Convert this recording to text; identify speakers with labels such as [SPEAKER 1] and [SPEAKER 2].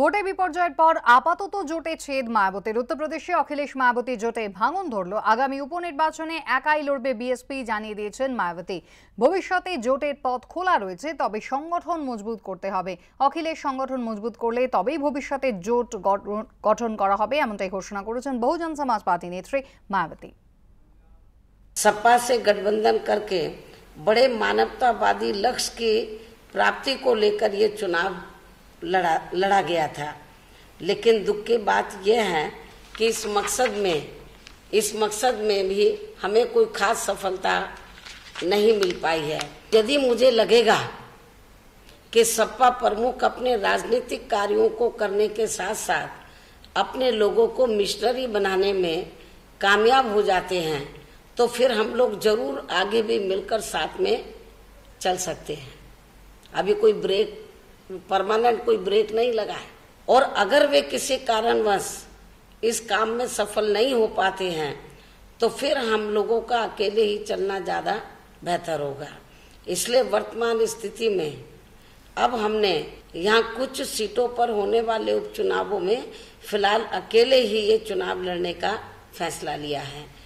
[SPEAKER 1] ভোটে বিপর্যয়ের পর আপাতত জোটে ছেদ মায়াবতীর উত্তরপ্রদেশে অখিলেশ মায়াবতী জোটে ভাঙন ধরল আগামী উপনির্বাচনে একাই লড়বে বিএসপি জানিয়ে দিয়েছেন মায়াবতী ভবিষ্যতে জোটের পথ খোলা রয়েছে তবে সংগঠন মজবুত করতে হবে অখিলেশ সংগঠন মজবুত করলে তবেই ভবিষ্যতে জোট গঠন করা হবে এমনটাই ঘোষণা করেছেন বহুজন সমাজ পার্টি নেত্রী মায়াবতী
[SPEAKER 2] सपा से गठबंधन करके बड़े मानवतावादी लक्ष्य की प्राप्ति को लेकर ये चुनाव लड़ा लड़ा गया था लेकिन दुख की बात यह है कि इस मकसद में इस मकसद में भी हमें कोई खास सफलता नहीं मिल पाई है यदि मुझे लगेगा कि सपा प्रमुख अपने राजनीतिक कार्यों को करने के साथ साथ अपने लोगों को मिशनरी बनाने में कामयाब हो जाते हैं तो फिर हम लोग जरूर आगे भी मिलकर साथ में चल सकते हैं अभी कोई ब्रेक परमानेंट कोई ब्रेक नहीं लगा है और अगर वे किसी कारणवश इस काम में सफल नहीं हो पाते हैं तो फिर हम लोगों का अकेले ही चलना ज़्यादा बेहतर होगा इसलिए वर्तमान स्थिति में अब हमने यहाँ कुछ सीटों पर होने वाले उपचुनावों में फिलहाल अकेले ही ये चुनाव लड़ने का फैसला लिया है